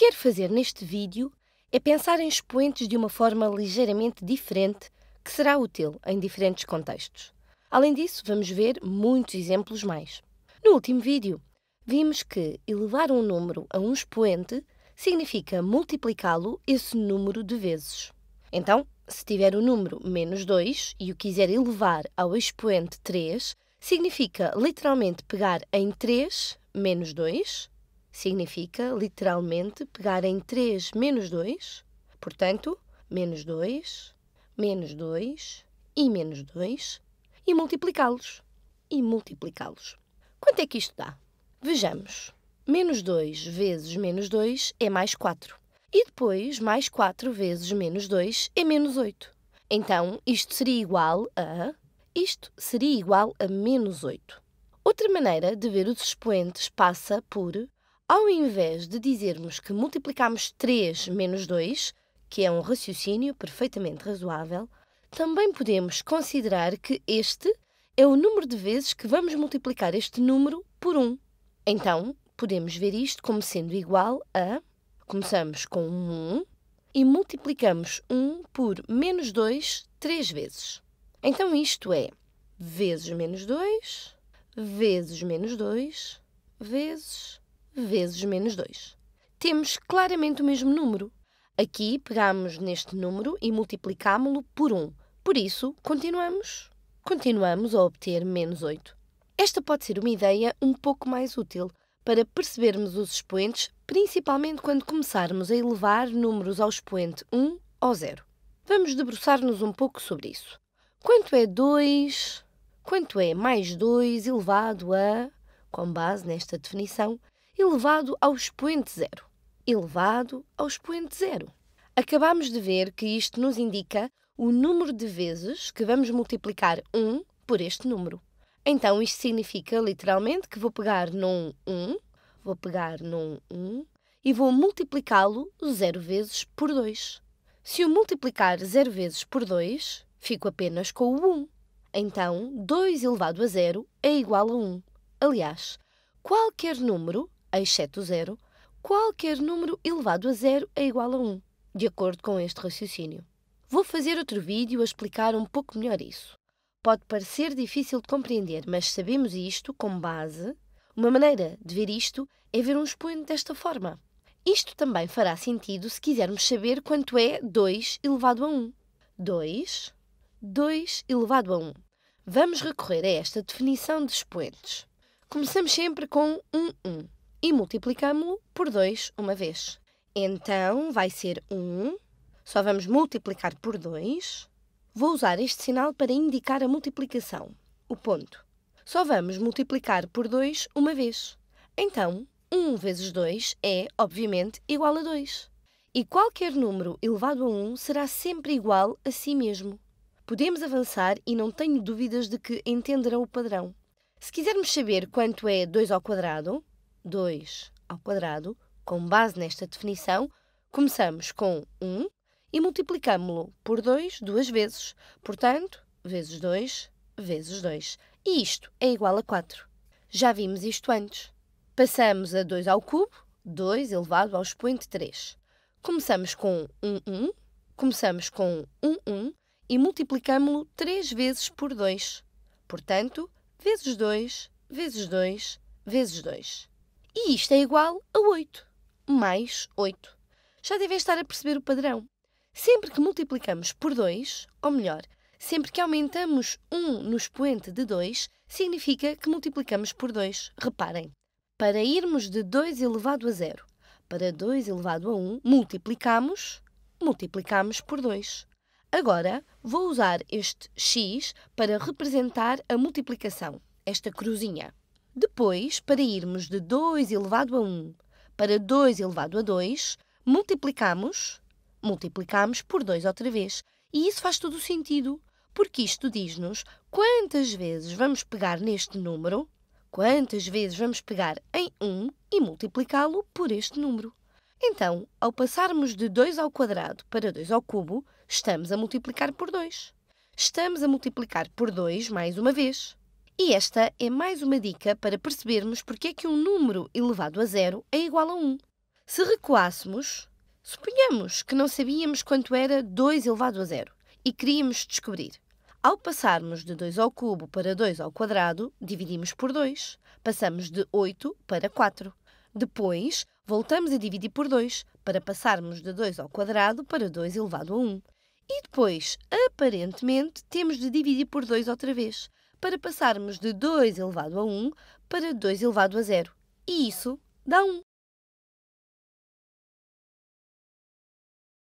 quero fazer neste vídeo é pensar em expoentes de uma forma ligeiramente diferente que será útil em diferentes contextos. Além disso, vamos ver muitos exemplos mais. No último vídeo, vimos que elevar um número a um expoente significa multiplicá-lo esse número de vezes. Então, se tiver o número menos 2 e o quiser elevar ao expoente 3, significa literalmente pegar em 3 menos 2 Significa, literalmente, pegar em 3 menos 2, portanto, menos 2, menos 2 e menos 2, e multiplicá-los. E multiplicá-los. Quanto é que isto dá? Vejamos. Menos 2 vezes menos 2 é mais 4. E depois, mais 4 vezes menos 2 é menos 8. Então, isto seria igual a... Isto seria igual a menos 8. Outra maneira de ver os expoentes passa por ao invés de dizermos que multiplicamos 3 menos 2, que é um raciocínio perfeitamente razoável, também podemos considerar que este é o número de vezes que vamos multiplicar este número por 1. Então, podemos ver isto como sendo igual a. Começamos com 1 e multiplicamos 1 por menos 2 três vezes. Então, isto é vezes menos 2, vezes menos 2, vezes vezes menos 2. Temos claramente o mesmo número. Aqui pegamos neste número e multiplicámo-lo por 1. Por isso, continuamos. Continuamos a obter menos 8. Esta pode ser uma ideia um pouco mais útil para percebermos os expoentes, principalmente quando começarmos a elevar números ao expoente 1 ou 0. Vamos debruçar-nos um pouco sobre isso. Quanto é 2? Quanto é mais 2 elevado a, com base nesta definição, elevado ao expoente zero. Elevado ao expoente zero. Acabamos de ver que isto nos indica o número de vezes que vamos multiplicar 1 por este número. Então, isto significa literalmente que vou pegar num 1, vou pegar num 1 e vou multiplicá-lo 0 vezes por 2. Se eu multiplicar 0 vezes por 2, fico apenas com o 1. Então, 2 elevado a 0 é igual a 1. Aliás, qualquer número exceto zero, qualquer número elevado a zero é igual a 1, de acordo com este raciocínio. Vou fazer outro vídeo a explicar um pouco melhor isso. Pode parecer difícil de compreender, mas sabemos isto como base. Uma maneira de ver isto é ver um expoente desta forma. Isto também fará sentido se quisermos saber quanto é 2 elevado a 1. 2, 2 elevado a 1. Vamos recorrer a esta definição de expoentes. Começamos sempre com 1, 1 e multiplicamos-lo por 2 uma vez. Então, vai ser 1, só vamos multiplicar por 2. Vou usar este sinal para indicar a multiplicação, o ponto. Só vamos multiplicar por 2 uma vez. Então, 1 vezes 2 é, obviamente, igual a 2. E qualquer número elevado a 1 será sempre igual a si mesmo. Podemos avançar e não tenho dúvidas de que entenderão o padrão. Se quisermos saber quanto é 2 ao quadrado, 2 ao quadrado, com base nesta definição, começamos com 1 e multiplicámo-lo por 2 duas vezes. Portanto, vezes 2 vezes 2. E isto é igual a 4. Já vimos isto antes. Passamos a 2 ao cubo, 2 elevado ao expoente 3. Começamos com 1, 1. Começamos com 1, 1 e multiplicámo-lo 3 vezes por 2. Portanto, vezes 2, vezes 2, vezes 2. E isto é igual a 8, mais 8. Já devem estar a perceber o padrão. Sempre que multiplicamos por 2, ou melhor, sempre que aumentamos 1 no expoente de 2, significa que multiplicamos por 2. Reparem, para irmos de 2 elevado a 0 para 2 elevado a 1, multiplicamos, multiplicamos por 2. Agora, vou usar este x para representar a multiplicação, esta cruzinha. Depois, para irmos de 2 elevado a 1 para 2 elevado a 2, multiplicamos, multiplicamos por 2 outra vez. E isso faz todo o sentido, porque isto diz-nos quantas vezes vamos pegar neste número, quantas vezes vamos pegar em 1 e multiplicá-lo por este número. Então, ao passarmos de 2 ao quadrado para 2 ao cubo, estamos a multiplicar por 2. Estamos a multiplicar por 2 mais uma vez. E esta é mais uma dica para percebermos porque é que um número elevado a zero é igual a 1. Se recuássemos, suponhamos que não sabíamos quanto era 2 elevado a zero e queríamos descobrir. Ao passarmos de 2 ao cubo para 2 ao quadrado, dividimos por 2. Passamos de 8 para 4. Depois, voltamos a dividir por 2 para passarmos de 2 ao quadrado para 2 elevado a 1. E depois, aparentemente, temos de dividir por 2 outra vez para passarmos de 2 elevado a 1 para 2 elevado a 0. E isso dá 1.